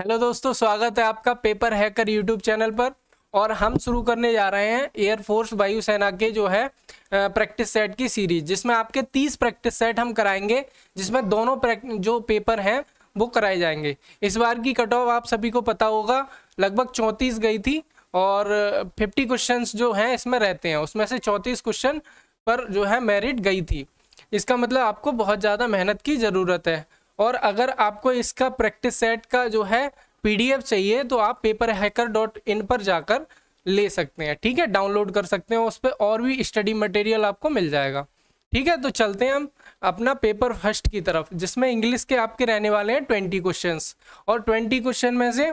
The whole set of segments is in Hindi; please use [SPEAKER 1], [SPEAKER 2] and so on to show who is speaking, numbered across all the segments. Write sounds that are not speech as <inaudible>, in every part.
[SPEAKER 1] हेलो दोस्तों स्वागत है आपका पेपर हैकर यूट्यूब चैनल पर और हम शुरू करने जा रहे हैं एयरफोर्स वायुसेना के जो है प्रैक्टिस सेट की सीरीज जिसमें आपके 30 प्रैक्टिस सेट हम कराएंगे जिसमें दोनों जो पेपर हैं वो कराए जाएंगे इस बार की कट ऑफ आप सभी को पता होगा लगभग चौंतीस गई थी और फिफ्टी क्वेश्चन जो हैं इसमें रहते हैं उसमें से चौंतीस क्वेश्चन पर जो है मेरिट गई थी इसका मतलब आपको बहुत ज़्यादा मेहनत की ज़रूरत है और अगर आपको इसका प्रैक्टिस सेट का जो है पीडीएफ चाहिए तो आप पेपर हैकर डॉट इन पर जाकर ले सकते हैं ठीक है डाउनलोड कर सकते हैं उस पर और भी स्टडी मटेरियल आपको मिल जाएगा ठीक है तो चलते हैं हम अपना पेपर फर्स्ट की तरफ जिसमें इंग्लिश के आपके रहने वाले हैं ट्वेंटी क्वेश्चन और ट्वेंटी क्वेश्चन में से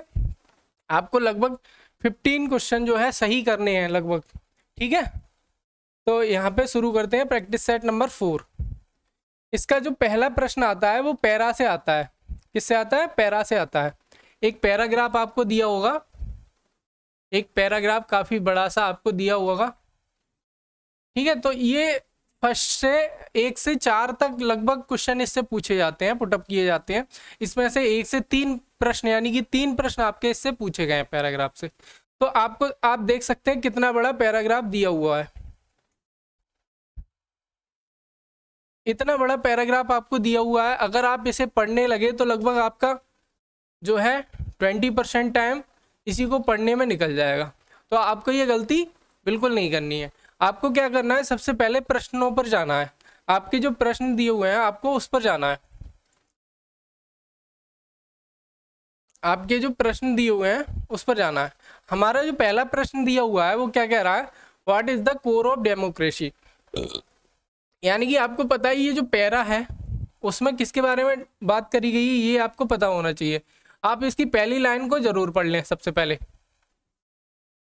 [SPEAKER 1] आपको लगभग फिफ्टीन क्वेश्चन जो है सही करने हैं लगभग ठीक है तो यहाँ पे शुरू करते हैं प्रैक्टिस सेट नंबर फोर इसका जो पहला प्रश्न आता है वो पैरा से आता है किससे आता है पैरा से आता है एक पैराग्राफ आपको दिया होगा एक पैराग्राफ काफ़ी बड़ा सा आपको दिया होगा ठीक है तो ये फर्स्ट से एक से चार तक लगभग क्वेश्चन इससे पूछे जाते हैं पुटअप किए जाते हैं इसमें से एक से तीन प्रश्न यानी कि तीन प्रश्न आपके इससे पूछे गए हैं पैराग्राफ से तो आपको आप देख सकते हैं कितना बड़ा पैराग्राफ दिया हुआ है इतना बड़ा पैराग्राफ आपको दिया हुआ है अगर आप इसे पढ़ने लगे तो लगभग आपका जो है ट्वेंटी परसेंट टाइम इसी को पढ़ने में निकल जाएगा तो आपको ये गलती बिल्कुल नहीं करनी है आपको क्या करना है सबसे पहले प्रश्नों पर जाना है आपके जो प्रश्न दिए हुए हैं आपको उस पर जाना है आपके जो प्रश्न दिए हुए हैं उस पर जाना है हमारा जो पहला प्रश्न दिया हुआ है वो क्या कह रहा है what is the core of democracy यानी कि आपको पता है ये जो पैरा है उसमें किसके बारे में बात करी गई है ये आपको पता होना चाहिए आप इसकी पहली लाइन को जरूर पढ़ लें सबसे पहले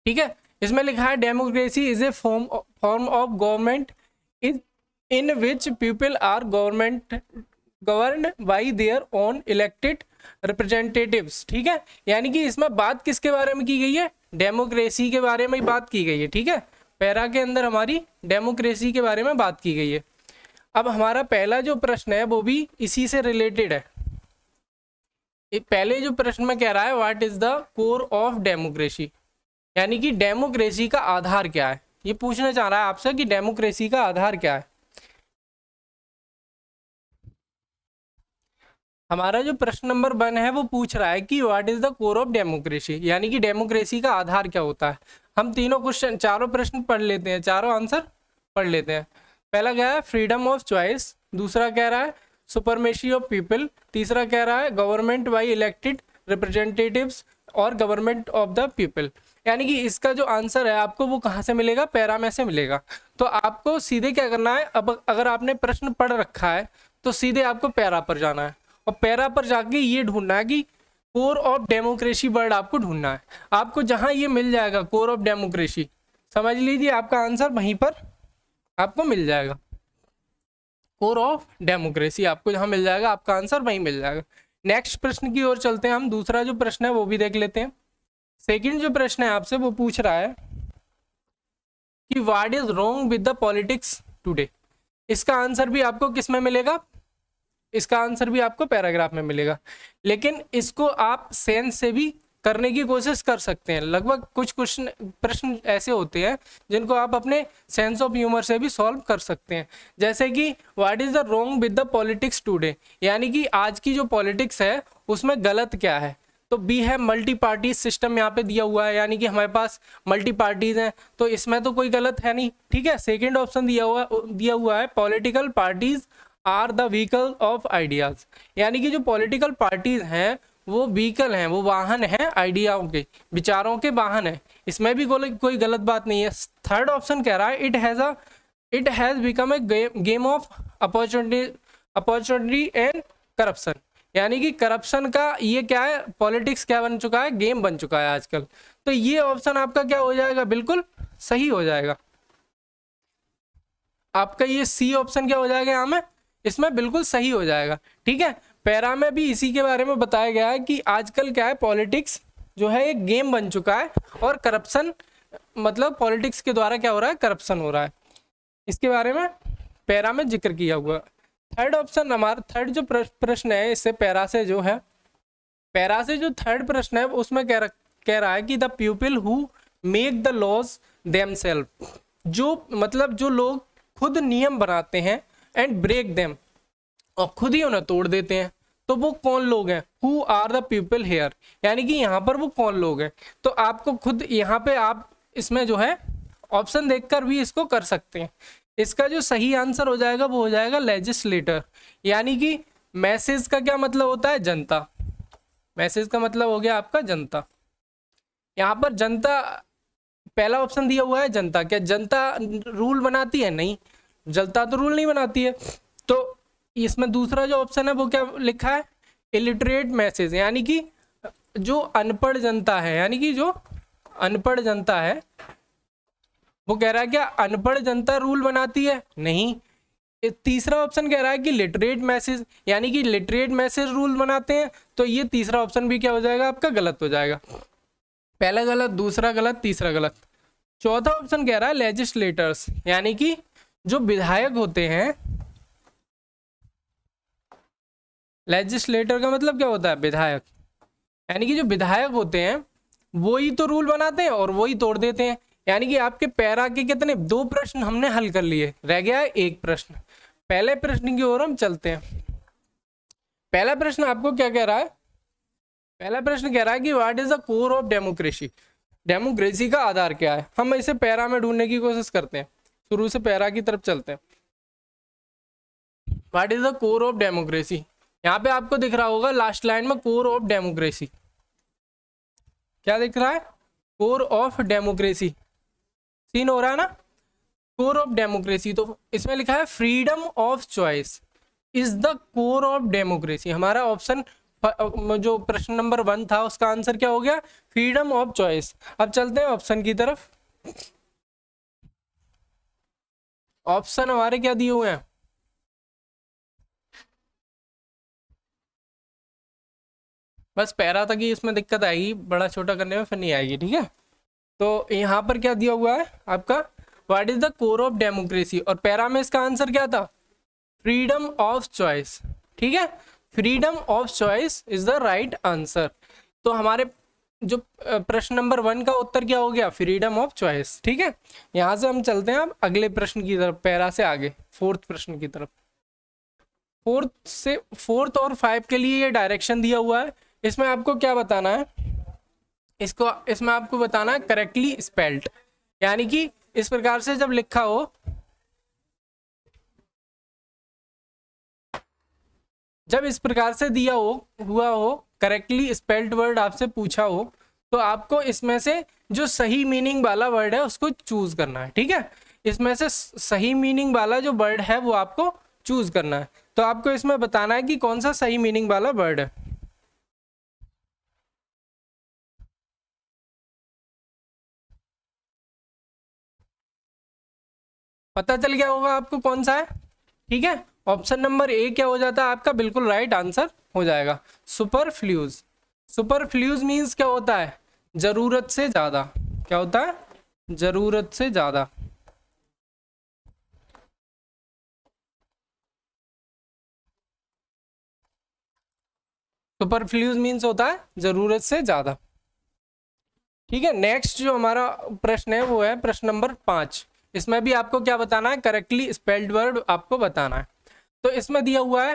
[SPEAKER 1] ठीक है इसमें लिखा है democracy is a form form of government is in which people are government govern by their own elected representative ठीक है यानी कि इसमें बात किसके बारे में की गई है डेमोक्रेसी के बारे में बात की गई है ठीक है पैरा के अंदर हमारी डेमोक्रेसी के बारे में बात की गई है अब हमारा पहला जो प्रश्न है वो भी इसी से रिलेटेड है पहले जो प्रश्न में कह रहा है what is the core of democracy यानी कि डेमोक्रेसी का आधार क्या है ये पूछना चाह रहा है आपसे कि डेमोक्रेसी का आधार क्या है हमारा जो प्रश्न नंबर वन है वो पूछ रहा है कि what is the core of democracy यानी कि डेमोक्रेसी का आधार क्या होता है हम तीनों क्वेश्चन चारों प्रश्न पढ़ लेते हैं चारों आंसर पढ़ लेते हैं पहला कह रहा है फ्रीडम ऑफ चॉइस दूसरा कह रहा है सुपरमेशी ऑफ पीपल तीसरा कह रहा है गवर्नमेंट बाई इलेक्टेड रिप्रेजेंटेटिव्स और गवर्नमेंट ऑफ द पीपल यानी कि इसका जो आंसर है आपको वो कहाँ से मिलेगा पैरा में से मिलेगा तो आपको सीधे क्या करना है अब अगर आपने प्रश्न पढ़ रखा है तो सीधे आपको पैरा पर जाना है और पैरा पर जाके ये ढूंढना है कि कोर ऑफ डेमोक्रेसी वर्ड आपको ढूंढना है आपको जहाँ ये मिल जाएगा कोर ऑफ डेमोक्रेसी समझ लीजिए आपका आंसर वहीं पर आपको मिल जाएगा कोर ऑफ डेमोक्रेसी आपको जहाँ मिल जाएगा आपका आंसर वहीं मिल जाएगा नेक्स्ट प्रश्न की ओर चलते हैं हम दूसरा जो प्रश्न है वो भी देख लेते हैं सेकंड जो प्रश्न है आपसे वो पूछ रहा है कि what is wrong with the politics today इसका आंसर भी आपको किस में मिलेगा इसका आंसर भी आपको पैराग्राफ में मिलेगा लेकिन इसको आप सेंस से भी करने की कोशिश कर सकते हैं लगभग कुछ क्वेश्चन प्रश्न ऐसे होते हैं जिनको आप अपने सेंस ऑफ ह्यूमर से भी सॉल्व कर सकते हैं जैसे कि what is the wrong with the politics today यानी कि आज की जो पॉलिटिक्स है उसमें गलत क्या है तो बी है मल्टी पार्टी सिस्टम यहाँ पे दिया हुआ है यानी कि हमारे पास मल्टी पार्टीज हैं तो इसमें तो कोई गलत है नहीं ठीक है सेकेंड ऑप्शन दिया हुआ दिया हुआ है political parties are the vehicle of ideas यानी कि जो पॉलिटिकल पार्टीज हैं वो व्हीकल हैं वो वाहन हैं आइडियाओं के विचारों के वाहन हैं इसमें भी कोई गलत बात नहीं है थर्ड ऑप्शन कह रहा है it has a it has become a game of opportunity opportunity and corruption यानी कि करप्शन का ये क्या है पॉलिटिक्स क्या बन चुका है गेम बन चुका है आजकल तो ये ऑप्शन आपका क्या हो जाएगा बिल्कुल सही हो जाएगा आपका ये सी ऑप्शन क्या हो जाएगा हमें इसमें बिल्कुल सही हो जाएगा ठीक है पैरा में भी इसी के बारे में बताया गया है कि आजकल क्या है पॉलिटिक्स जो है एक गेम बन चुका है और करप्शन मतलब पॉलिटिक्स के द्वारा क्या हो रहा है करप्शन हो रहा है इसके बारे में पैरा में जिक्र किया हुआ थर्ड ऑप्शन हमारा थर्ड जो प्रश्न है इससे पैरा से जो है पैरा से जो थर्ड प्रश्न है उसमें कह रहा कह रहा है कि the people who make the laws them जो मतलब जो लोग खुद नियम बनाते हैं एंड ब्रेक देम और खुद ही उन्हें तोड़ देते हैं तो वो कौन लोग हैं who are the people here यानी कि यहाँ पर वो कौन लोग हैं तो आपको खुद यहाँ पे आप इसमें जो है ऑप्शन देखकर भी इसको कर सकते हैं इसका जो सही आंसर हो जाएगा वो हो जाएगा लेजिस्लेटर यानी कि मैसेज का क्या मतलब होता है जनता मैसेज का मतलब हो गया आपका जनता यहाँ पर जनता पहला ऑप्शन दिया हुआ है जनता क्या जनता रूल बनाती है नहीं जनता तो रूल नहीं बनाती है तो इसमें दूसरा जो ऑप्शन है वो क्या लिखा है इलिटरेट मैसेज यानी कि जो अनपढ़ जनता है यानी कि जो अनपढ़ जनता है वो कह रहा है क्या अनपढ़ जनता रूल बनाती है नहीं तीसरा ऑप्शन कह रहा है कि लिटरेट मैसेज यानी कि लिटरेट मैसेज रूल बनाते हैं तो ये तीसरा ऑप्शन भी क्या हो जाएगा आपका गलत हो जाएगा पहला गलत दूसरा गलत तीसरा गलत चौथा ऑप्शन कह रहा है लेजिस्लेटर्स यानी कि जो विधायक होते हैं लेजिस्लेटर का मतलब क्या होता है विधायक यानी कि जो विधायक होते हैं वो ही तो रूल बनाते हैं और वो ही तोड़ देते हैं यानी कि आपके पैरा के कितने दो प्रश्न हमने हल कर लिए रह गया है एक प्रश्न पहले प्रश्न की ओर हम चलते हैं पहला प्रश्न आपको क्या कह रहा है पहला प्रश्न कह रहा है कि what is the core of democracy democracy का आधार क्या है हम इसे पैरा में ढूंढने की कोशिश करते हैं शुरू से पैरा की तरफ चलते हैं what is the core of democracy यहाँ पे आपको दिख रहा होगा लास्ट लाइन में कोर ऑफ डेमोक्रेसी क्या दिख रहा है कोर ऑफ डेमोक्रेसी सीन हो रहा है ना कोर ऑफ डेमोक्रेसी तो इसमें लिखा है freedom of choice is the core of democracy हमारा ऑप्शन जो प्रश्न नंबर वन था उसका आंसर क्या हो गया फ्रीडम ऑफ चॉइस अब चलते हैं ऑप्शन की तरफ
[SPEAKER 2] ऑप्शन हमारे क्या दिए हुए हैं बस पैरा तक ही इसमें दिक्कत आएगी बड़ा छोटा करने में फिर नहीं आएगी ठीक है तो यहाँ पर
[SPEAKER 1] क्या दिया हुआ है आपका what is the core of democracy और पैरा में इसका आंसर क्या था फ्रीडम ऑफ चॉइस ठीक है freedom of choice is the right answer तो हमारे जो प्रश्न नंबर वन का उत्तर क्या हो गया फ्रीडम ऑफ चॉइस ठीक है यहाँ से हम चलते हैं अब अगले प्रश्न की तरफ पैरा से आगे फोर्थ प्रश्न की तरफ फोर्थ से फोर्थ और फाइव के लिए ये डायरेक्शन दिया हुआ है इसमें आपको क्या बताना है इसको इसमें आपको बताना है करेक्टली स्पेल्ट
[SPEAKER 2] यानी कि इस प्रकार से जब लिखा हो जब इस प्रकार से दिया हो हुआ हो
[SPEAKER 1] करेक्टली स्पेल्ट वर्ड आपसे पूछा हो तो आपको इसमें से जो सही मीनिंग वाला वर्ड है उसको चूज करना है ठीक है इसमें से सही मीनिंग वाला जो वर्ड है वो आपको
[SPEAKER 2] चूज करना है तो आपको इसमें बताना है कि कौन सा सही मीनिंग वाला वर्ड है पता चल गया होगा आपको कौन सा है ठीक
[SPEAKER 1] है ऑप्शन नंबर ए क्या हो जाता है आपका बिल्कुल राइट आंसर हो जाएगा superfluous superfluous means क्या होता है जरूरत से ज़्यादा क्या होता है
[SPEAKER 2] जरूरत से ज़्यादा सुपर फ्ल्यूज मीन्स
[SPEAKER 1] होता है जरूरत से ज़्यादा ठीक है नेक्स्ट जो हमारा प्रश्न है वो है प्रश्न नंबर पांच इसमें भी आपको क्या बताना है करेक्टली स्पेल्ड वर्ड आपको बताना है तो इसमें दिया हुआ है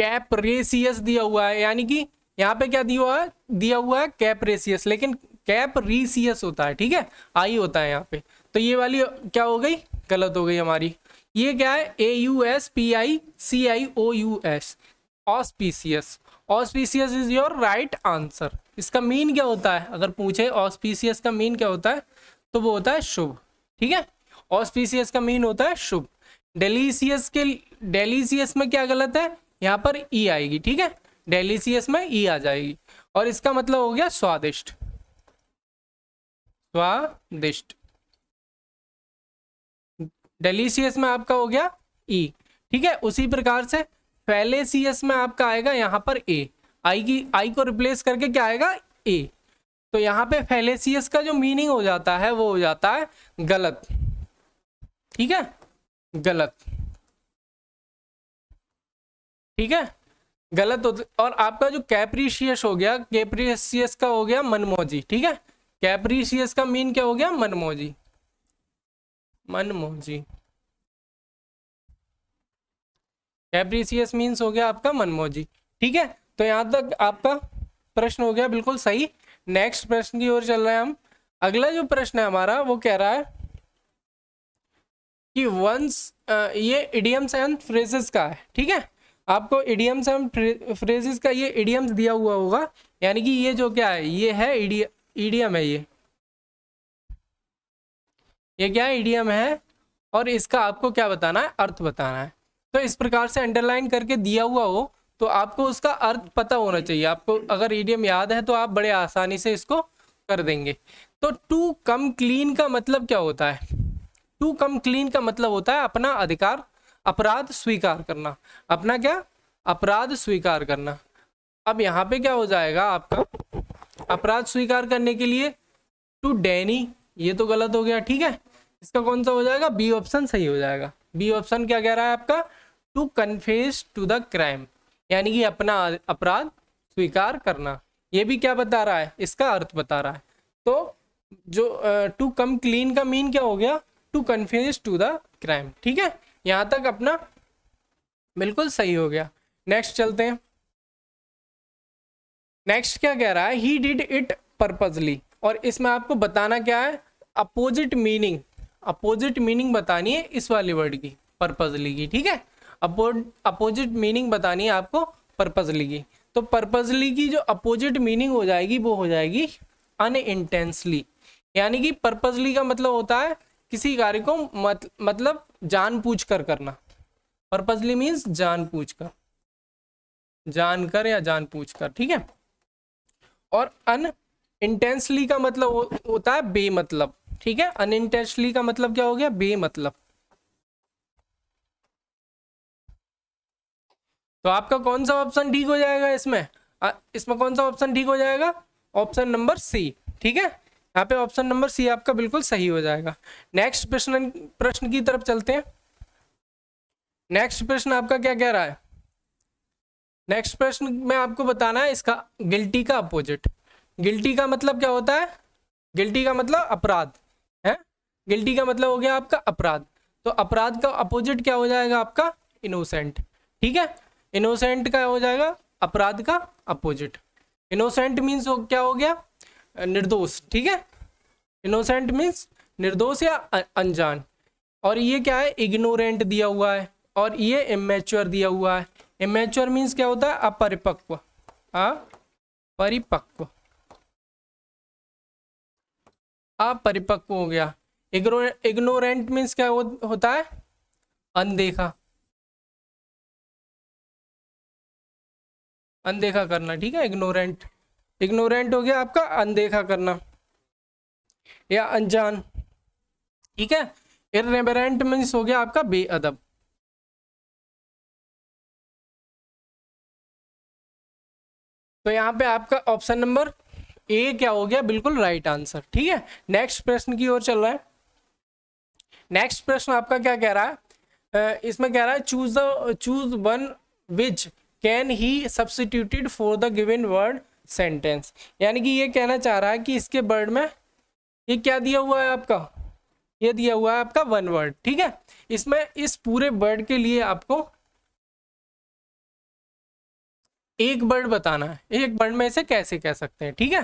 [SPEAKER 1] कैप रेसियस दिया हुआ है यानी कि यहाँ पे क्या दिया हुआ है दिया हुआ है कैप रेसियस लेकिन कैप रीसीएस होता है ठीक है आई होता है यहाँ पे तो ये वाली क्या हो गई गलत हो गई हमारी ये क्या है A U S P I C I O U S auspicious auspicious is your right answer इसका मीन क्या होता है अगर पूछे ऑस्पीसियस का मीन क्या होता है तो वो होता है शुभ ठीक है ऑस्पीसियस का मीन होता है शुभ डेलीसियस के डेलीसियस में क्या गलत है यहाँ पर ई e आएगी ठीक है डेलीसियस में ई e आ जाएगी और इसका मतलब हो गया स्वादिष्ट
[SPEAKER 2] स्वादिष्ट डेलीसियस में आपका हो गया ई e। ठीक है उसी प्रकार से फैलेसियस में
[SPEAKER 1] आपका आएगा यहाँ पर ए आई की आई को रिप्लेस करके क्या आएगा ए तो यहाँ पे फेलेसियस का जो मीनिंग हो जाता है वो हो जाता है गलत ठीक है गलत ठीक है गलत होते और आपका जो कैप्रीशियस हो गया कैप्रीशियस का हो गया मनमोजी ठीक है कैप्रीशियस का मीन क्या हो गया मनमोजी मनमोजी कैप्रीशियस मीन्स हो गया आपका मनमोजी ठीक है तो यहाँ तक आपका प्रश्न हो गया बिल्कुल सही नेक्स्ट प्रश्न की ओर चल रहे हैं हम अगला जो प्रश्न है हमारा वो कह रहा है कि वंस ये इडियम्स एंड फ्रेजेस का है ठीक है आपको इडियम्स एंड फ्रेजेस का ये इडियम्स दिया हुआ होगा यानी कि ये जो क्या है ये है इडियम है ये ये क्या है इडियम है और इसका आपको क्या बताना है अर्थ बताना है तो इस प्रकार से अंडरलाइन करके दिया हुआ हो तो आपको उसका अर्थ पता होना चाहिए आपको अगर ईडियम याद है तो आप बड़े आसानी से इसको कर देंगे तो टू कम क्लीन का मतलब क्या होता है टू कम क्लीन का मतलब होता है अपना अधिकार अपराध स्वीकार करना अपना क्या अपराध स्वीकार करना अब यहाँ पे क्या हो जाएगा आपका अपराध स्वीकार करने के लिए टू डैनी ये तो गलत हो गया ठीक है इसका कौन सा हो जाएगा बी ऑप्शन सही हो जाएगा बी ऑप्शन क्या कह रहा है आपका to confess to the crime यानी कि अपना अपराध स्वीकार करना ये भी क्या बता रहा है इसका अर्थ बता रहा है तो जो टू कम क्लीन का मीन क्या हो गया to confess to the crime ठीक है यहाँ तक अपना बिल्कुल सही हो गया नेक्स्ट चलते हैं नेक्स्ट क्या कह रहा है ही डिड इट परपजली और इसमें आपको बताना क्या है अपोजिट मीनिंग अपोजिट मीनिंग बतानी है इस वाले वर्ड की परपजली की ठीक है अपोजिट मीनिंग बतानी है आपको पर्पजली की तो पर्पजली की जो अपोजिट मीनिंग हो जाएगी वो हो जाएगी अन इंटेंसली यानी कि पर्पजली का मतलब होता है किसी कार्य को मत, मतलब जान पूछ कर करना पर्पजली मीन्स जान पूछ कर जान कर या जान पूछ कर ठीक है और अन इंटेंसली का मतलब हो, होता है बे मतलब ठीक है अन इंटेंसली का मतलब क्या हो गया बे मतलब तो आपका कौन सा ऑप्शन ठीक हो जाएगा इसमें आ, इसमें कौन सा ऑप्शन ठीक हो जाएगा ऑप्शन नंबर सी ठीक है यहाँ पे ऑप्शन नंबर सी आपका बिल्कुल सही हो जाएगा नेक्स्ट प्रश्न प्रश्न की तरफ चलते हैं नेक्स्ट प्रश्न आपका क्या कह रहा है नेक्स्ट प्रश्न में आपको बताना है इसका गिल्टी का अपोजिट गिल्टी का मतलब क्या होता है गिल्टी का मतलब अपराध है गिल्टी का मतलब हो गया आपका अपराध तो अपराध का अपोजिट क्या हो जाएगा आपका इनोसेंट ठीक है इनोसेंट का हो जाएगा अपराध का अपोजिट इनोसेंट मीन्स क्या हो गया निर्दोष ठीक है इनोसेंट मीन्स निर्दोष या अनजान और ये क्या है इग्नोरेंट दिया हुआ है और ये इमेच्योर दिया हुआ है इमेच्योर मीन्स क्या होता है अपरिपक्व अपरिपक्व
[SPEAKER 2] अपरिपक्व हो गया इग्नोरेंट मीन्स क्या हो, होता है अनदेखा अनदेखा करना ठीक है इग्नोरेंट इग्नोरेंट हो गया आपका अनदेखा करना या अनजान ठीक है इनरेबरेंट मीन्स हो गया आपका बेअदब तो यहां पे आपका ऑप्शन नंबर ए क्या हो गया बिल्कुल
[SPEAKER 1] राइट आंसर ठीक है नेक्स्ट प्रश्न की ओर चल रहा है नेक्स्ट प्रश्न आपका क्या कह रहा है इसमें कह रहा है choose the choose one which can be substituted for the given word sentence यानी कि ये कहना चाह रहा है कि इसके वर्ड में ये क्या दिया हुआ है आपका ये दिया हुआ है आपका वन वर्ड ठीक है इसमें इस पूरे वर्ड के लिए आपको एक वर्ड बताना है एक वर्ड में इसे कैसे कह सकते हैं ठीक है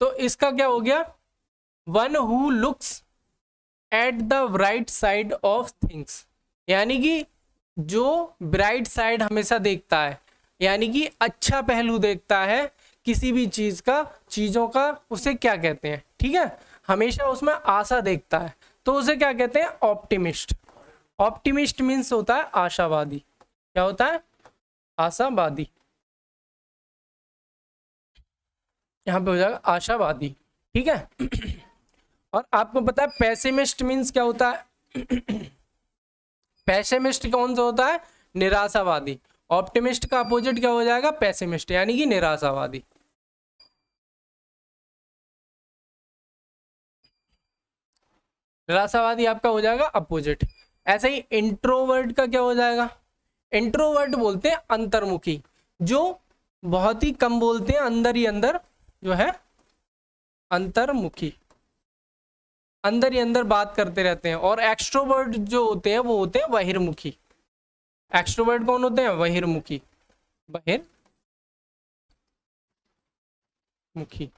[SPEAKER 1] तो इसका क्या हो गया one who looks at the right side of things यानी कि जो ब्राइट साइड हमेशा देखता है यानी कि अच्छा पहलू देखता है किसी भी चीज का चीजों का उसे क्या कहते हैं ठीक है हमेशा उसमें आशा देखता है तो उसे क्या कहते हैं ऑप्टिमिस्ट
[SPEAKER 2] ऑप्टिमिस्ट मीन्स होता है आशावादी क्या होता है आशावादी यहाँ पे हो जाएगा आशावादी
[SPEAKER 1] ठीक है और आपको पता है पैसेमिस्ट मीन्स क्या होता है पैसेमिस्ट कौन सा होता है निराशावादी ऑप्टिमिस्ट का अपोजिट क्या
[SPEAKER 2] हो जाएगा पैसेमिस्ट यानी कि निराशावादी निराशावादी आपका हो जाएगा अपोजिट
[SPEAKER 1] ऐसे ही इंट्रोवर्ट का क्या हो जाएगा इंट्रोवर्ट बोलते हैं अंतर्मुखी जो बहुत ही कम बोलते हैं अंदर ही अंदर जो है अंतर्मुखी अंदर ही अंदर बात करते रहते हैं और एक्स्ट्रोवर्ड जो
[SPEAKER 2] होते हैं वो होते हैं बहिर्मुखी एक्स्ट्रोवर्ड कौन होते हैं बहिर्मुखी बहिर मुखी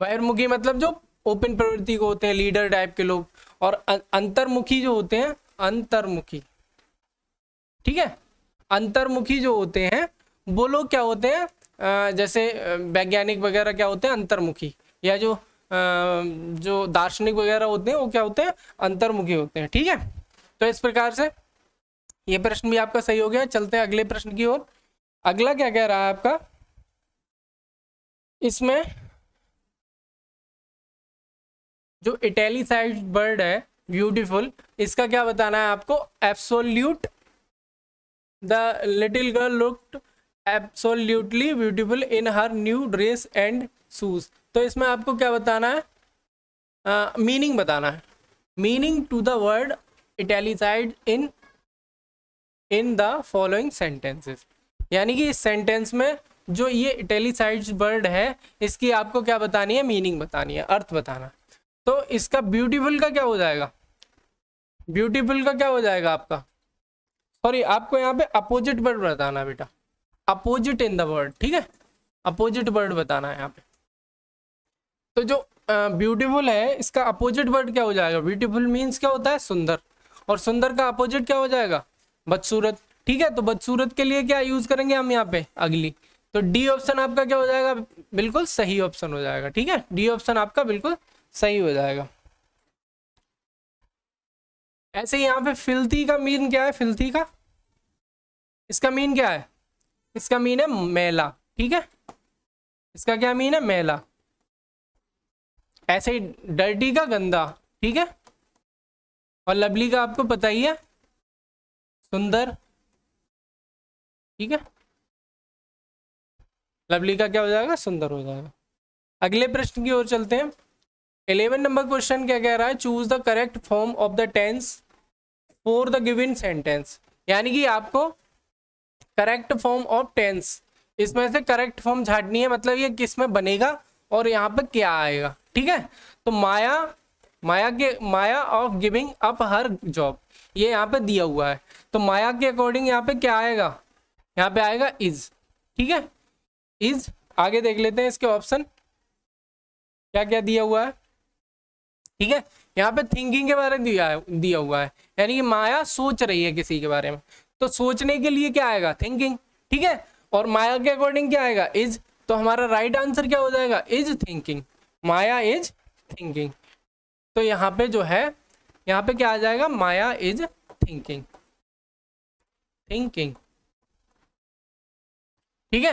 [SPEAKER 1] बहिर्मुखी मतलब जो ओपन प्रवृत्ति को होते हैं लीडर टाइप के लोग और अं- अंतर्मुखी जो होते हैं अंतर्मुखी ठीक है अंतर्मुखी जो होते हैं वो लोग क्या होते हैं जैसे वैज्ञानिक वगैरह क्या होते हैं अंतर्मुखी या जो जो दार्शनिक वगैरह होते हैं वो क्या होते हैं अंतर्मुखी होते हैं ठीक है तो इस प्रकार से ये प्रश्न भी आपका सही हो गया चलते हैं अगले प्रश्न की ओर
[SPEAKER 2] अगला क्या कह रहा है आपका इसमें जो इटैलीसाइड बर्ड है ब्यूटीफुल इसका क्या बताना है आपको absolute the little girl
[SPEAKER 1] looked absolutely beautiful in her new dress and shoes तो इसमें आपको क्या बताना है मीनिंग uh, बताना है meaning to the word italicised in in the following sentences यानी कि इस सेंटेंस में जो ये इटैलिसाइड वर्ड है इसकी आपको क्या बतानी है मीनिंग बतानी है अर्थ बताना तो इसका ब्यूटीफुल का क्या हो जाएगा ब्यूटीफुल का क्या हो जाएगा आपका सॉरी आपको यहाँ पे अपोजिट वर्ड बताना बेटा अपोजिट इन द वर्ड ठीक है अपोजिट वर्ड बताना है यहाँ पे तो जो ब्यूटीफुल है इसका अपोजिट वर्ड क्या हो जाएगा ब्यूटीफुल मीन्स क्या होता है सुंदर और सुंदर का अपोजिट क्या हो जाएगा बदसूरत ठीक है तो बदसूरत के लिए क्या यूज करेंगे हम यहाँ पे अगली तो डी ऑप्शन आपका क्या हो जाएगा बिल्कुल सही ऑप्शन हो जाएगा ठीक है डी ऑप्शन आपका बिल्कुल सही हो जाएगा ऐसे यहाँ पे फिल्थी का मीन क्या है फिल्थी का इसका मीन क्या है इसका मीन है मेला ठीक है इसका क्या मीन है मेला
[SPEAKER 2] ऐसे ही डर्टी का गंदा ठीक है और लवली का आपको पता ही है सुंदर ठीक है लवली का क्या हो जाएगा सुंदर हो जाएगा अगले प्रश्न
[SPEAKER 1] की ओर चलते हैं इलेवन नंबर क्वेश्चन क्या कह रहा है choose the correct form of the tense for the given sentence यानी कि आपको करेक्ट फॉर्म ऑफ टेंस इसमें से करेक्ट फॉर्म झाटनी है मतलब ये किस में बनेगा और यहाँ पर क्या आएगा ठीक है तो माया माया के Maya of giving up her job ये यहाँ पे दिया हुआ है तो माया के अकॉर्डिंग यहाँ पे क्या आएगा यहाँ पे आएगा इज ठीक है इज आगे देख लेते हैं इसके ऑप्शन क्या क्या दिया हुआ है ठीक है यहाँ पे थिंकिंग के बारे में दिया दिया हुआ है यानी कि माया सोच रही है किसी के बारे में तो सोचने के लिए क्या आएगा थिंकिंग ठीक है और माया के अकॉर्डिंग क्या आएगा इज तो हमारा राइट right आंसर क्या हो जाएगा is thinking Maya is thinking तो यहाँ पे जो है यहाँ पे क्या आ जाएगा माया इज थिंकिंग थिंकिंग ठीक है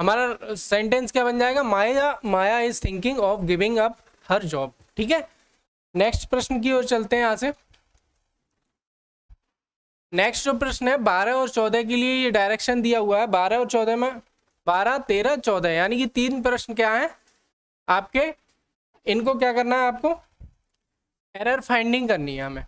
[SPEAKER 1] हमारा सेंटेंस क्या बन जाएगा Maya Maya is thinking of giving up her job ठीक है नेक्स्ट प्रश्न की ओर चलते हैं यहाँ से नेक्स्ट जो प्रश्न है बारह और चौदह के लिए ये डायरेक्शन दिया हुआ है बारह और चौदह में बारह तेरह चौदह यानी कि तीन प्रश्न क्या है आपके इनको क्या करना है आपको एरर फाइंडिंग करनी है हमें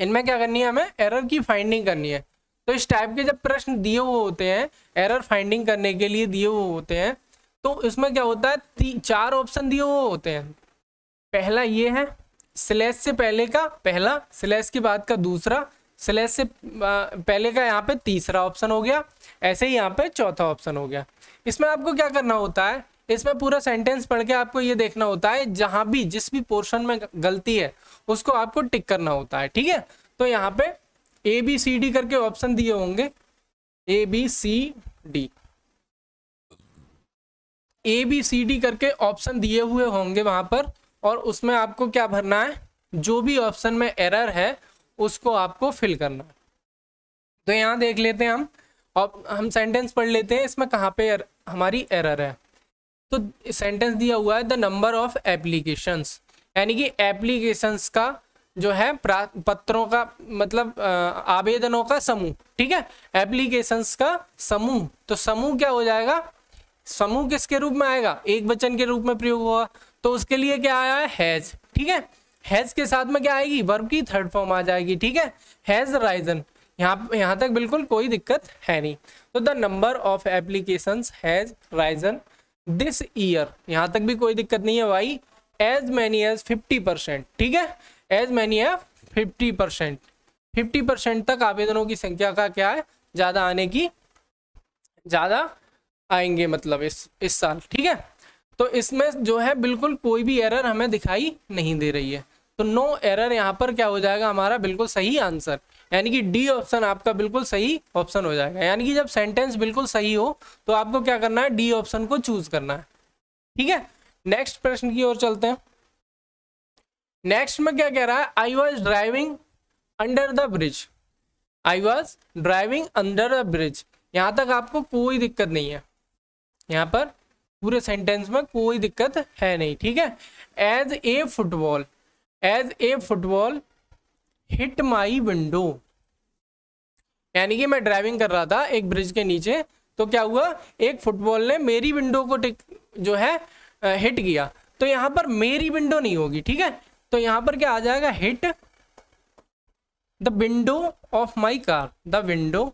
[SPEAKER 1] इनमें क्या करनी है हमें एरर की फाइंडिंग करनी है तो इस टाइप के जब प्रश्न दिए हुए होते हैं एरर फाइंडिंग करने के लिए दिए हुए होते हैं तो इसमें क्या होता है चार ऑप्शन दिए हुए होते हैं पहला ये है स्लेस से पहले का पहला स्लेस के बाद का दूसरा स्लेस से पहले का यहाँ पे तीसरा ऑप्शन हो गया ऐसे ही यहाँ पे चौथा ऑप्शन हो गया इसमें आपको क्या करना होता है इसमें पूरा सेंटेंस पढ़ के आपको ये देखना होता है जहां भी जिस भी पोर्शन में गलती है उसको आपको टिक करना होता है ठीक है तो यहाँ पे ए बी सी डी करके ऑप्शन दिए होंगे A B C D A B C D करके ऑप्शन दिए हुए होंगे वहां पर और उसमें आपको क्या भरना है जो भी ऑप्शन में एरर है उसको आपको फिल करना है तो यहाँ देख लेते हैं हम हम सेंटेंस पढ़ लेते हैं इसमें कहाँ पे एर, er-, हमारी एरर है तो सेंटेंस दिया हुआ है द नंबर ऑफ एप्लीकेशंस यानी कि एप्लीकेशंस का जो है पत्रों का मतलब आवेदनों का समूह ठीक है एप्लीकेशंस का समूह तो समूह क्या हो जाएगा समूह किसके रूप में आएगा एक वचन के रूप में प्रयोग होगा तो उसके लिए क्या आया है हैज ठीक है हैज के साथ में क्या आएगी वर्ब की थर्ड फॉर्म आ जाएगी ठीक है हैज राइजन यहाँ यहाँ तक बिल्कुल कोई दिक्कत है नहीं तो the number of applications has risen this year यहां तक भी कोई दिक्कत नहीं है भाई as many as fifty percent ठीक है as many as fifty percent fifty percent तक आवेदनों की संख्या का क्या है ज़्यादा आने की ज़्यादा आएंगे मतलब इस इस साल ठीक है तो इसमें जो है बिल्कुल कोई भी एरर हमें दिखाई नहीं दे रही है तो नो एरर यहाँ पर क्या हो जाएगा हमारा बिल्कुल सही आंसर यानी कि डी ऑप्शन आपका बिल्कुल सही ऑप्शन हो जाएगा यानी कि जब सेंटेंस बिल्कुल सही हो तो आपको क्या करना है डी ऑप्शन को चूज करना है ठीक है नेक्स्ट प्रश्न की ओर चलते हैं नेक्स्ट में क्या कह रहा है I was driving under the bridge I was driving under the bridge यहां तक आपको कोई दिक्कत नहीं है यहां पर पूरे सेंटेंस में कोई दिक्कत है नहीं ठीक है as a football as a football hit my window यानी कि मैं ड्राइविंग कर रहा था एक ब्रिज के नीचे तो क्या हुआ एक फुटबॉल ने मेरी विंडो को टिक जो है हिट किया तो यहां पर मेरी विंडो नहीं होगी ठीक है तो यहां पर क्या आ जाएगा hit
[SPEAKER 2] the window of my car the window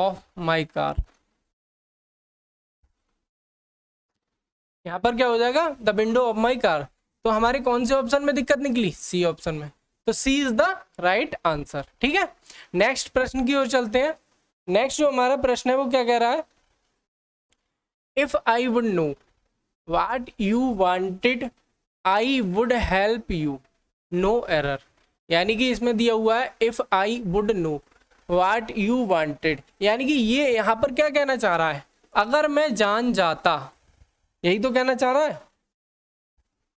[SPEAKER 2] of my car यहां पर क्या हो जाएगा the window of my car तो हमारे कौन से ऑप्शन
[SPEAKER 1] में दिक्कत निकली सी ऑप्शन में तो C is the right answer ठीक है नेक्स्ट प्रश्न की ओर चलते हैं नेक्स्ट जो हमारा प्रश्न है वो क्या कह रहा है if I would know what you wanted I would help you no error यानी कि इसमें दिया हुआ है if I would know what you wanted यानी कि ये यहां पर क्या कहना चाह रहा है अगर मैं जान जाता यही तो कहना चाह रहा है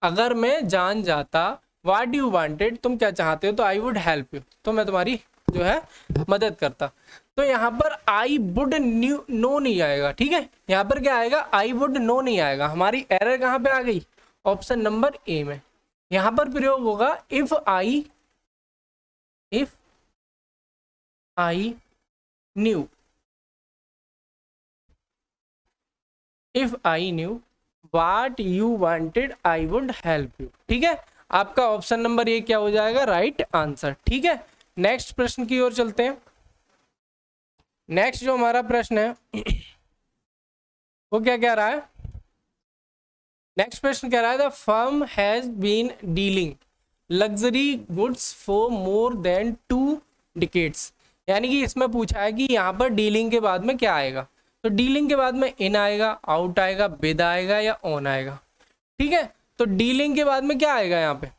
[SPEAKER 1] अगर मैं जान जाता वाट यू वांटेड तुम क्या चाहते हो तो आई वुड हेल्प यू तो मैं तुम्हारी जो है मदद करता तो यहाँ पर आई वुड न्यू नो नहीं आएगा ठीक है यहाँ पर क्या आएगा आई वुड नो नहीं आएगा हमारी एरर कहाँ पे आ गई ऑप्शन नंबर ए में यहाँ पर
[SPEAKER 2] प्रयोग होगा if I if I knew if I knew what you wanted I would help you ठीक है
[SPEAKER 1] आपका ऑप्शन नंबर ये क्या हो जाएगा राइट right आंसर ठीक है नेक्स्ट प्रश्न की ओर चलते हैं नेक्स्ट जो हमारा प्रश्न है वो क्या कह रहा है नेक्स्ट प्रश्न कह रहा है the firm has been dealing luxury goods for more than two decades यानी कि इसमें पूछा है कि यहाँ पर डीलिंग के बाद में क्या आएगा तो डीलिंग के बाद में इन आएगा आउट आएगा बिद आएगा या ऑन आएगा ठीक है तो डीलिंग के बाद में क्या आएगा यहाँ पे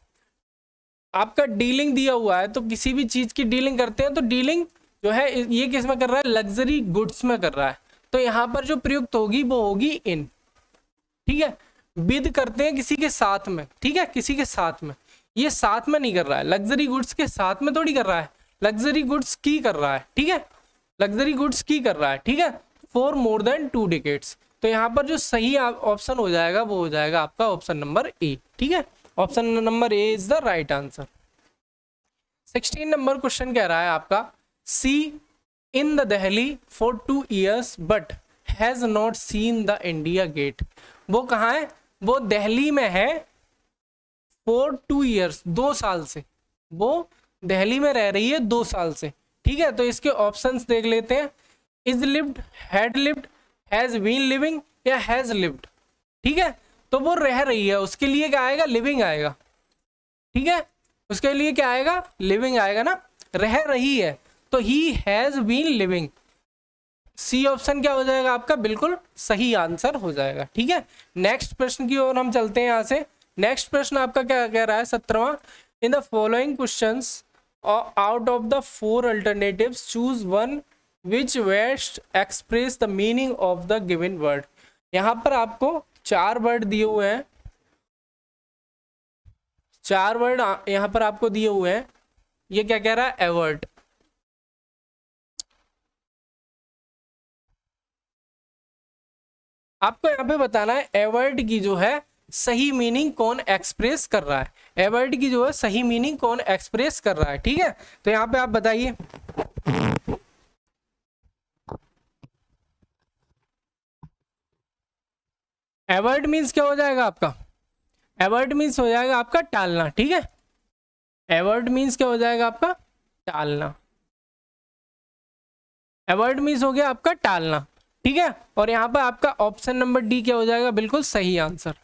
[SPEAKER 1] आपका डीलिंग दिया हुआ है तो किसी भी चीज की डीलिंग करते हैं तो डीलिंग जो है ये किस में कर रहा है लग्जरी गुड्स में कर रहा है तो यहाँ पर जो प्रयुक्त होगी वो होगी इन ठीक है बिद करते हैं किसी के साथ में ठीक है किसी के साथ में ये साथ में नहीं कर रहा है लग्जरी गुड्स के साथ में थोड़ी कर रहा है लग्जरी गुड्स की कर रहा है ठीक है लग्जरी गुड्स की कर रहा है ठीक है for more than two decades तो यहाँ पर जो सही ऑप्शन हो जाएगा वो हो जाएगा आपका ऑप्शन नंबर ए ठीक है option number A is the right answer sixteen number question कह रहा है आपका she in the Delhi for two years but has not seen the India Gate वो कहाँ है वो दहली में है फॉर टू ईयर्स दो साल से वो दहली में रह रही है दो साल से ठीक है तो इसके ऑप्शंस देख लेते हैं is lived had lived has been living या हैज लिव्ड ठीक है तो वो रह रही है उसके लिए क्या आएगा लिविंग आएगा ठीक है उसके लिए क्या आएगा लिविंग आएगा ना रह रही है तो he has been living C option क्या हो जाएगा आपका बिल्कुल सही आंसर हो जाएगा ठीक है नेक्स्ट प्रश्न की ओर हम चलते हैं यहाँ से नेक्स्ट प्रश्न आपका क्या कह रहा है सत्रवा in the following question out of the four alternative choose one which best express the meaning of the given word यहाँ पर आपको चार वर्ड दिए हुए हैं चार
[SPEAKER 2] वर्ड यहाँ पर आपको दिए हुए हैं ये क्या कह रहा है एवर्ट आपको यहाँ पे बताना है एवर्ड की जो है सही मीनिंग कौन एक्सप्रेस कर रहा है
[SPEAKER 1] एवर्ड की जो है सही मीनिंग कौन एक्सप्रेस कर रहा है ठीक है तो यहाँ पे आप बताइए एवर्ड मीन्स क्या हो जाएगा आपका एवर्ड मीन्स हो जाएगा आपका टालना ठीक है एवर्ड मीन्स क्या हो जाएगा आपका टालना एवर्ड मीन्स हो गया आपका टालना ठीक है और यहाँ पर आपका ऑप्शन नंबर डी क्या हो जाएगा बिल्कुल सही आंसर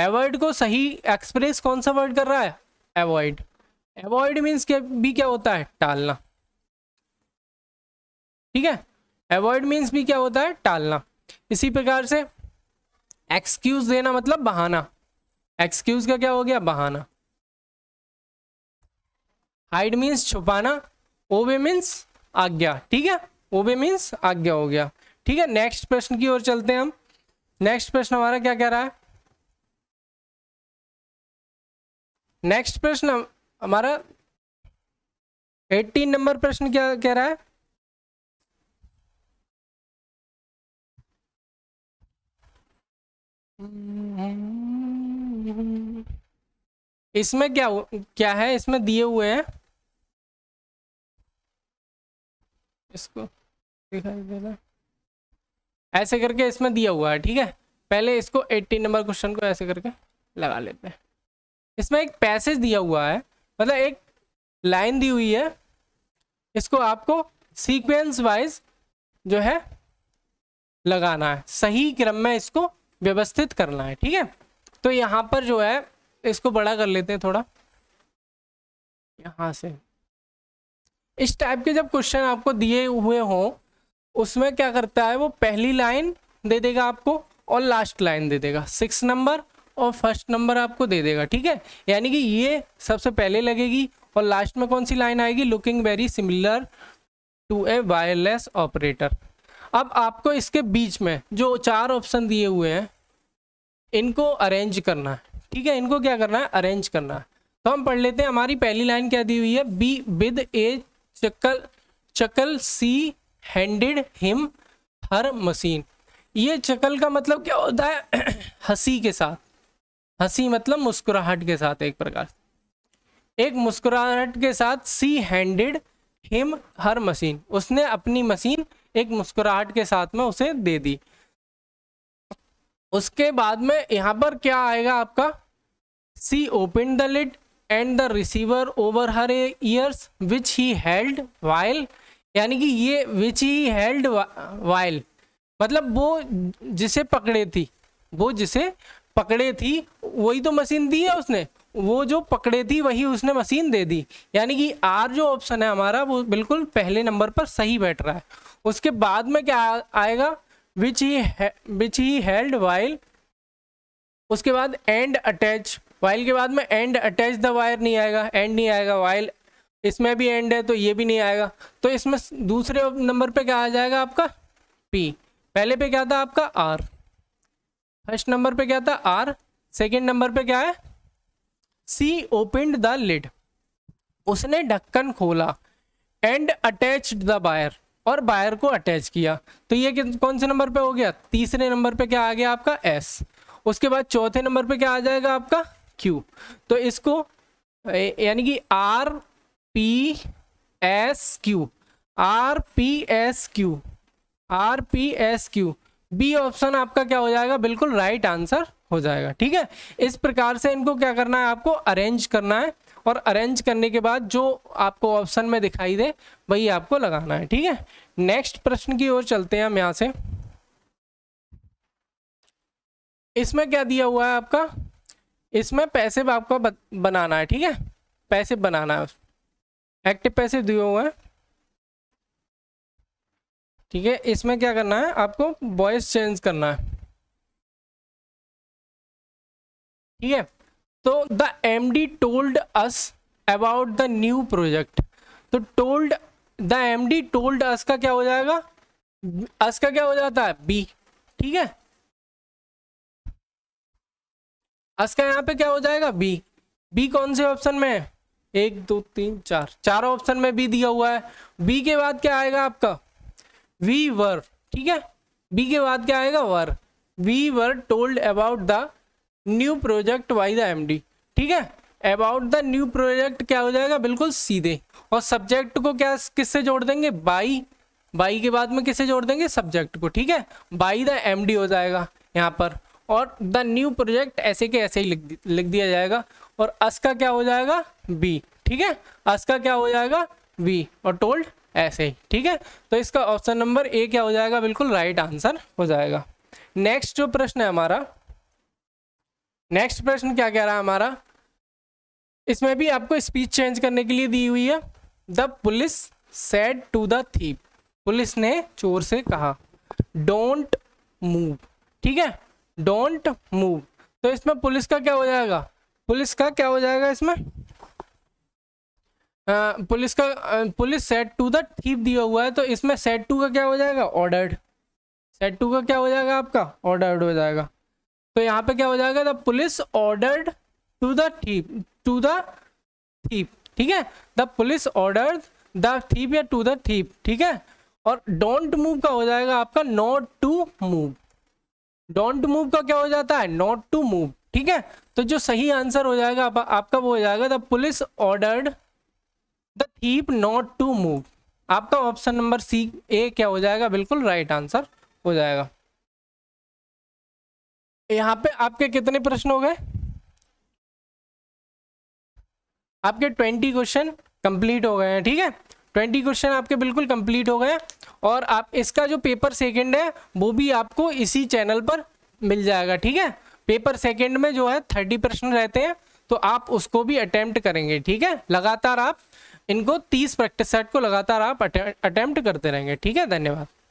[SPEAKER 1] एवर्ड को सही एक्सप्रेस कौन सा वर्ड कर रहा है एवॉइड एवॉइड मीन्स भी क्या होता है टालना ठीक है एवॉइड मीन्स भी क्या होता है टालना इसी प्रकार से एक्सक्यूज देना मतलब बहाना एक्सक्यूज का क्या हो गया बहाना हाइड मीन्स छुपाना ओबे मीन्स आज्ञा ठीक है ओबे मीन्स आज्ञा हो गया ठीक है नेक्स्ट प्रश्न की ओर चलते हैं हम नेक्स्ट
[SPEAKER 2] प्रश्न हमारा क्या कह रहा है नेक्स्ट प्रश्न हमारा एटीन नंबर प्रश्न क्या कह रहा है इसमें क्या क्या है इसमें दिए हुए हैं इसको दिखाई दे रहा ऐसे करके इसमें दिया हुआ है ठीक है
[SPEAKER 1] पहले इसको 18 नंबर क्वेश्चन को ऐसे करके लगा लेते हैं इसमें एक पैसेज दिया हुआ है मतलब एक लाइन दी हुई है इसको आपको सीक्वेंस वाइज जो है लगाना है सही क्रम में इसको व्यवस्थित करना है ठीक है तो यहाँ पर जो है इसको बड़ा कर लेते हैं थोड़ा यहाँ से इस टाइप के जब क्वेश्चन आपको दिए हुए हों उसमें क्या करता है वो पहली लाइन दे देगा आपको और लास्ट लाइन दे देगा सिक्स नंबर और फर्स्ट नंबर आपको दे देगा ठीक है यानी कि ये सबसे पहले लगेगी और लास्ट में कौन सी लाइन आएगी looking very similar to a wireless operator अब आपको इसके बीच में जो चार ऑप्शन दिए हुए हैं इनको अरेंज करना है ठीक है इनको क्या करना है अरेंज करना है तो हम पढ़ लेते हैं हमारी पहली लाइन क्या दी हुई है B with a chuckle chuckle she handed him her machine ये चकल का मतलब क्या होता है <coughs> हंसी के साथ हंसी मतलब मुस्कुराहट के साथ एक प्रकार एक मुस्कुराहट के साथ she handed him her machine उसने अपनी मशीन एक मुस्कुराहट के साथ में उसे दे दी उसके बाद में यहाँ पर क्या आएगा आपका she open the lid and the receiver over her ears which he held while यानी कि ये विच ही हेल्ड वाइल मतलब वो जिसे पकड़े थी वो जिसे पकड़े थी वही तो मशीन दी है उसने वो जो पकड़े थी वही उसने मशीन दे दी यानी कि आर जो ऑप्शन है हमारा वो बिल्कुल पहले नंबर पर सही बैठ रहा है उसके बाद में क्या आएगा विच ही विच ही हेल्ड वाइल उसके बाद एंड अटैच वाइल के बाद में एंड अटैच द वायर नहीं आएगा एंड नहीं आएगा वाइल इसमें भी एंड है तो ये भी नहीं आएगा तो इसमें दूसरे नंबर पे क्या आ जाएगा आपका पी पहले पे क्या था आपका आर फर्स्ट नंबर पे क्या था आर सेकेंड नंबर पे क्या है सी ओपेंड द लिड उसने ढक्कन खोला एंड अटैच द वायर और बायर को अटैच किया तो ये कौन से नंबर पे हो गया तीसरे नंबर पे क्या आ गया आपका एस उसके बाद चौथे नंबर पे क्या आ जाएगा आपका क्यू तो इसको यानी कि R P S Q R P S Q R P S Q B option आपका क्या हो जाएगा बिल्कुल राइट आंसर हो जाएगा ठीक है इस प्रकार से इनको क्या करना है आपको अरेंज करना है और अरेंज करने के बाद जो आपको ऑप्शन में दिखाई दे वही आपको लगाना है ठीक है नेक्स्ट प्रश्न की ओर चलते हैं हम यहाँ से इसमें क्या दिया हुआ है आपका इसमें पैसे आपका बनाना है ठीक है पैसे बनाना है एक्टिव पैसे दिए हुए हैं
[SPEAKER 2] ठीक है इसमें क्या करना है आपको वॉइस चेंज करना है ठीक है तो the M D told us about the new project तो told the M D told
[SPEAKER 1] us का क्या हो जाएगा अस का क्या हो जाता है बी ठीक है अस का यहाँ पे क्या हो जाएगा बी बी कौन से ऑप्शन में है एक दो तीन चार चारों ऑप्शन में बी दिया हुआ है बी के बाद क्या आएगा आपका वी वर ठीक है बी के बाद क्या आएगा were we were told about the new project by the M ठीक है अबाउट द न्यू प्रोजेक्ट क्या हो जाएगा बिल्कुल सीधे और सब्जेक्ट को क्या किससे जोड़ देंगे बाई बाई के बाद में किसे जोड़ देंगे सब्जेक्ट को ठीक है बाई द एम हो जाएगा यहाँ पर और द न्यू प्रोजेक्ट ऐसे के ऐसे ही लिख लिख दिया जाएगा और अस का क्या हो जाएगा बी ठीक है अस का क्या हो जाएगा बी और टोल्ड ऐसे ही ठीक है तो इसका ऑप्शन नंबर ए क्या हो जाएगा बिल्कुल राइट आंसर हो जाएगा नेक्स्ट जो प्रश्न है हमारा नेक्स्ट प्रश्न क्या कह रहा है हमारा इसमें भी आपको स्पीच चेंज करने के लिए दी हुई है the police said to the thief police ने चोर से कहा डोंट मूव ठीक है डोंट मूव तो इसमें पुलिस का क्या हो जाएगा पुलिस का क्या हो जाएगा इसमें आ, पुलिस का आ, police said to the thief दिया हुआ है तो इसमें सेट टू का क्या हो जाएगा ऑर्डर्ड सेट टू का क्या हो जाएगा आपका ऑर्डर्ड हो जाएगा तो यहाँ पे क्या हो जाएगा the police ordered to the thief to the thief ठीक है the police order the thief या टू द थीप ठीक है और डोंट मूव का हो जाएगा आपका not to move don't move का क्या हो जाता है नॉट टू मूव ठीक है तो जो सही आंसर हो जाएगा आप, आपका वो हो जाएगा the police ordered the thief not to move आपका ऑप्शन नंबर सी
[SPEAKER 2] ए क्या हो जाएगा बिल्कुल राइट right आंसर हो जाएगा यहाँ पे आपके कितने प्रश्न हो गए
[SPEAKER 1] आपके ट्वेंटी क्वेश्चन कंप्लीट हो गए हैं ठीक है ट्वेंटी क्वेश्चन आपके बिल्कुल कंप्लीट हो गए और आप इसका जो पेपर सेकंड है वो भी आपको इसी चैनल पर मिल जाएगा ठीक है पेपर सेकंड में जो है थर्टी प्रश्न रहते हैं तो आप उसको भी अटेम्प्ट
[SPEAKER 2] करेंगे ठीक है लगातार आप इनको तीस प्रैक्टिस सेट को लगातार आप अटेम्प्ट करते रहेंगे ठीक है धन्यवाद